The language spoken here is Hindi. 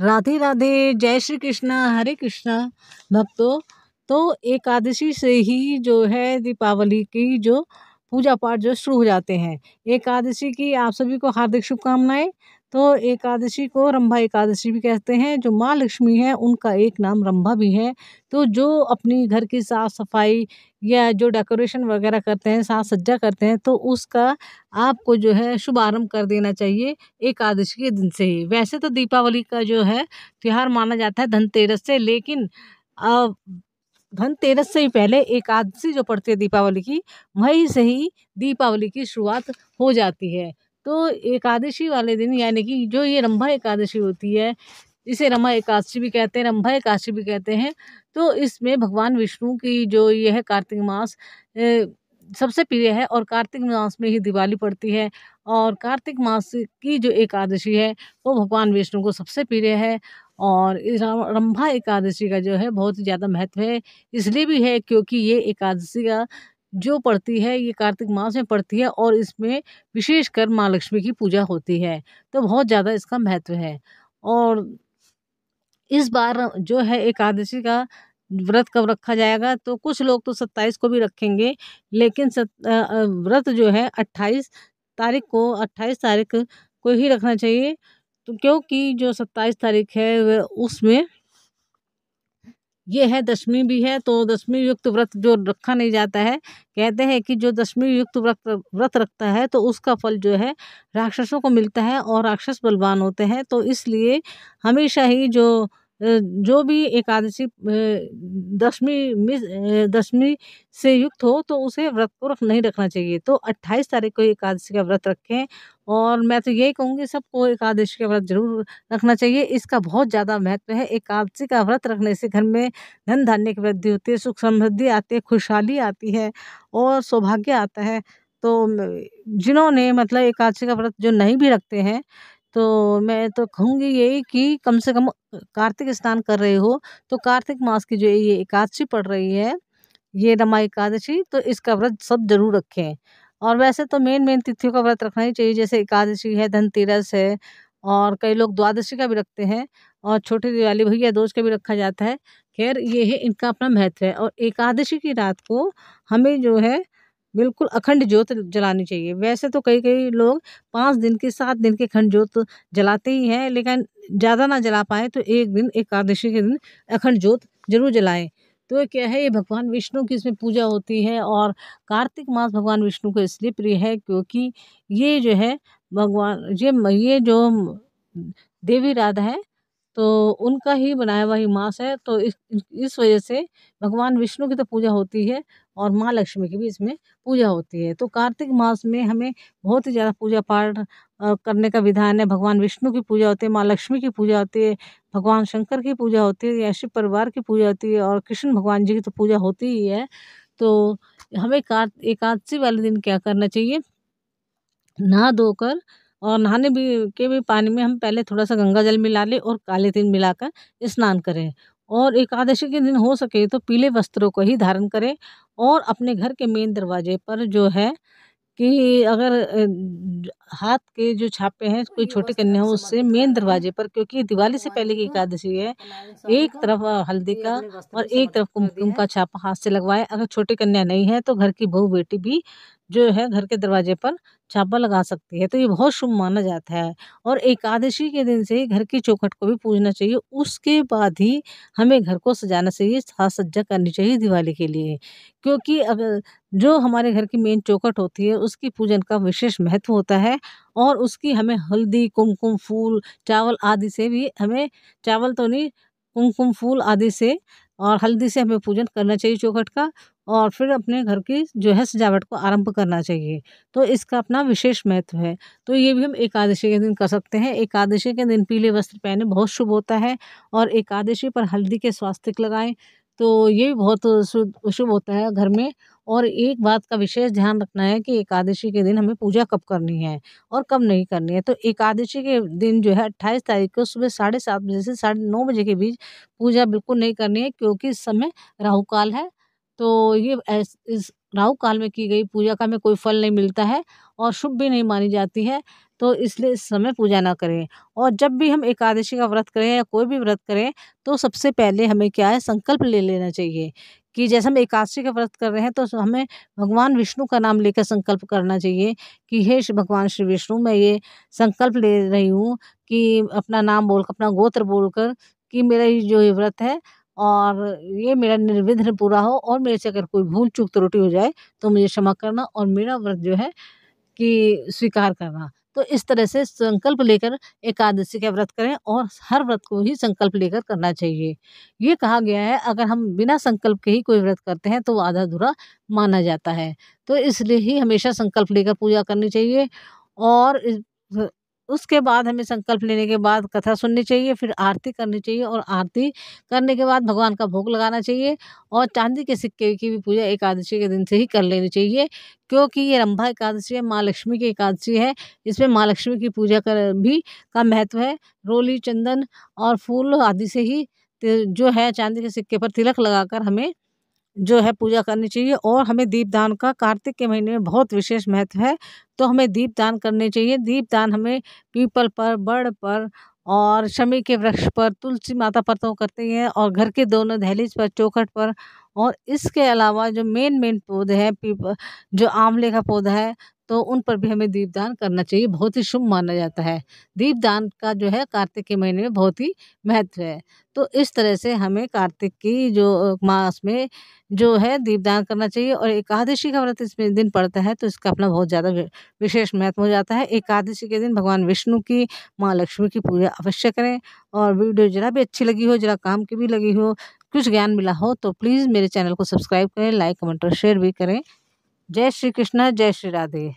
राधे राधे जय श्री कृष्णा हरे कृष्णा भक्तों तो एकादशी से ही जो है दीपावली की जो पूजा पाठ जो शुरू हो जाते हैं एकादशी की आप सभी को हार्दिक शुभकामनाएं तो एकादशी को रंभा एकादशी भी कहते हैं जो माँ लक्ष्मी है उनका एक नाम रंभा भी है तो जो अपनी घर की साफ़ सफाई या जो डेकोरेशन वगैरह करते हैं साफ सज्जा करते हैं तो उसका आपको जो है शुभारंभ कर देना चाहिए एकादशी के दिन से ही वैसे तो दीपावली का जो है त्यौहार माना जाता है धनतेरस से लेकिन अब धनतेरस से ही पहले एकादशी जो पड़ती है दीपावली की वहीं से ही दीपावली की शुरुआत हो जाती है तो एकादशी वाले दिन यानी कि जो ये रंभा एकादशी होती है इसे रमा एकादशी भी कहते हैं रंभा एकादशी भी कहते हैं तो इसमें भगवान विष्णु की जो यह है कार्तिक मास सबसे प्रिय है और कार्तिक मास में ही दिवाली पड़ती है और कार्तिक मास की जो एकादशी है वो भगवान विष्णु को सबसे प्रिय है और रंभा एकादशी का जो है बहुत ही ज़्यादा महत्व है इसलिए भी है क्योंकि ये एकादशी का जो पड़ती है ये कार्तिक मास में पड़ती है और इसमें विशेषकर माँ लक्ष्मी की पूजा होती है तो बहुत ज़्यादा इसका महत्व है और इस बार जो है एकादशी का व्रत कब रखा जाएगा तो कुछ लोग तो सत्ताईस को भी रखेंगे लेकिन सत, व्रत जो है अट्ठाईस तारीख को अट्ठाईस तारीख को ही रखना चाहिए तो क्योंकि जो सत्ताईस तारीख है उसमें ये है दशमी भी है तो दशमी युक्त व्रत जो रखा नहीं जाता है कहते हैं कि जो दशमी युक्त व्रत व्रत रखता है तो उसका फल जो है राक्षसों को मिलता है और राक्षस बलवान होते हैं तो इसलिए हमेशा ही जो जो भी एकादशी दशमी मिस दशमी से युक्त हो तो उसे व्रत को रख नहीं रखना चाहिए तो 28 तारीख को एकादशी का व्रत रखें और मैं तो यही कहूँगी सबको एकादशी का व्रत जरूर रखना चाहिए इसका बहुत ज़्यादा महत्व है एकादशी का व्रत रखने से घर में धन धान्य की वृद्धि होती है सुख समृद्धि आती है खुशहाली आती है और सौभाग्य आता है तो जिन्होंने मतलब एकादशी का व्रत जो नहीं भी रखते हैं तो मैं तो कहूँगी यही कि कम से कम कार्तिक स्नान कर रहे हो तो कार्तिक मास की जो ये एकादशी पड़ रही है ये रमा एकादशी तो इसका व्रत सब जरूर रखें और वैसे तो मेन मेन तिथियों का व्रत रखना ही चाहिए जैसे एकादशी है धनतेरस है और कई लोग द्वादशी का भी रखते हैं और छोटी दिवाली भैया दोष का भी रखा जाता है खैर ये है इनका अपना महत्व है और एकादशी की रात को हमें जो है बिल्कुल अखंड जोत जलानी चाहिए वैसे तो कई कई लोग पाँच दिन के सात दिन के अखंड जोत जलाते ही हैं लेकिन ज़्यादा ना जला पाए तो एक दिन एकादशी के दिन अखंड जोत जरूर जलाएं तो क्या है ये भगवान विष्णु की इसमें पूजा होती है और कार्तिक मास भगवान विष्णु को इसलिए प्रिय है क्योंकि ये जो है भगवान ये ये जो देवी राधा है तो उनका ही बनाया हुआ ही मास है तो इस इस वजह से भगवान विष्णु की तो पूजा होती है और माँ लक्ष्मी की भी इसमें पूजा होती है तो कार्तिक मास में हमें बहुत ही ज़्यादा पूजा पाठ करने का विधान है भगवान विष्णु की पूजा होती है माँ लक्ष्मी की पूजा होती है भगवान शंकर की पूजा होती है या शिव परिवार की पूजा होती है और कृष्ण भगवान जी की तो पूजा होती ही है तो हमें कार्त एकादशी वाले दिन क्या करना चाहिए नहा धोकर और नहाने भी के भी पानी में हम पहले थोड़ा सा गंगा जल मिला लें और काले तिल मिलाकर स्नान करें और एकादशी के दिन हो सके तो पीले वस्त्रों को ही धारण करें और अपने घर के मेन दरवाजे पर जो है कि अगर हाथ के जो छापे हैं कोई छोटे कन्या हो उससे मेन दरवाजे पर क्योंकि दिवाली से पहले की एकादशी है एक तरफ हल्दी का और एक तरफ कुमकुम का छापा हाथ से लगवाएं अगर छोटे कन्या नहीं है तो घर की बहू बेटी भी जो है घर के दरवाजे पर छापा लगा सकती है तो ये बहुत शुभ माना जाता है और एकादशी के दिन से ही घर की चौखट को भी पूजना चाहिए उसके बाद ही हमें घर को सजाना चाहिए साज सज्जा करनी चाहिए दिवाली के लिए क्योंकि अगर जो हमारे घर की मेन चौखट होती है उसकी पूजन का विशेष महत्व होता है और उसकी हमें हल्दी कुमकुम फूल चावल आदि से भी हमें चावल तो नहीं कुमकुम फूल आदि से और हल्दी से हमें पूजन करना चाहिए चौखट का और फिर अपने घर की जो है सजावट को आरंभ करना चाहिए तो इसका अपना विशेष महत्व है तो ये भी हम एकादशी के दिन कर सकते हैं एकादशी के दिन पीले वस्त्र पहने बहुत शुभ होता है और एकादशी पर हल्दी के स्वास्तिक लगाएं तो ये भी बहुत शुभ होता है घर में और एक बात का विशेष ध्यान रखना है कि एकादशी के दिन हमें पूजा कब करनी है और कब नहीं करनी है तो एकादशी के दिन जो है अट्ठाईस तारीख को सुबह साढ़े सात बजे से साढ़े नौ बजे के बीच पूजा बिल्कुल नहीं करनी है क्योंकि इस समय राहु काल है तो ये इस राहु काल में की गई पूजा का हमें कोई फल नहीं मिलता है और शुभ भी नहीं मानी जाती है तो इसलिए इस समय पूजा ना करें और जब भी हम एकादशी का व्रत करें या कोई भी व्रत करें तो सबसे पहले हमें क्या है संकल्प ले लेना चाहिए कि जैसे हम एकादशी का व्रत कर रहे हैं तो हमें भगवान विष्णु का नाम लेकर संकल्प करना चाहिए कि हे भगवान श्री विष्णु मैं ये संकल्प ले रही हूँ कि अपना नाम बोलकर अपना गोत्र बोलकर कि मेरा ये जो ये व्रत है और ये मेरा निर्विघ्न पूरा हो और मेरे से अगर कोई भूल चूक त्रुटि हो जाए तो मुझे क्षमा करना और मेरा व्रत जो है कि स्वीकार करना तो इस तरह से संकल्प लेकर एकादशी का व्रत करें और हर व्रत को ही संकल्प लेकर करना चाहिए ये कहा गया है अगर हम बिना संकल्प के ही कोई व्रत करते हैं तो वो आधा अधूरा माना जाता है तो इसलिए ही हमेशा संकल्प लेकर पूजा करनी चाहिए और उसके बाद हमें संकल्प लेने के बाद कथा सुननी चाहिए फिर आरती करनी चाहिए और आरती करने के बाद भगवान का भोग लगाना चाहिए और चांदी के सिक्के की भी पूजा एकादशी के दिन से ही कर लेनी चाहिए क्योंकि ये रंभा एकादशी है माँ लक्ष्मी की एकादशी है इसमें माँ लक्ष्मी की पूजा कर भी का महत्व है रोली चंदन और फूल आदि से ही जो है चांदी के सिक्के पर तिलक लगाकर हमें जो है पूजा करनी चाहिए और हमें दीपदान का कार्तिक के महीने में बहुत विशेष महत्व है तो हमें दीपदान करने चाहिए दीपदान हमें पीपल पर बड़ पर और शमी के वृक्ष पर तुलसी माता पर तो करते हैं और घर के दोनों दहलीज पर चौखट पर और इसके अलावा जो मेन मेन पौधे हैं पीपल जो आंवले का पौधा है तो उन पर भी हमें दीपदान करना चाहिए बहुत ही शुभ माना जाता है दीपदान का जो है कार्तिक के महीने में बहुत ही महत्व है तो इस तरह से हमें कार्तिक की जो मास में जो है दीपदान करना चाहिए और एकादशी का व्रत इसमें दिन पड़ता है तो इसका अपना बहुत ज़्यादा विशेष महत्व हो जाता है एकादशी के दिन भगवान विष्णु की माँ लक्ष्मी की पूजा अवश्य करें और वीडियो जरा भी अच्छी लगी हो जरा काम की भी लगी हो कुछ ज्ञान मिला हो तो प्लीज़ मेरे चैनल को सब्सक्राइब करें लाइक कमेंट और शेयर भी करें जय श्री कृष्ण जय श्री राधे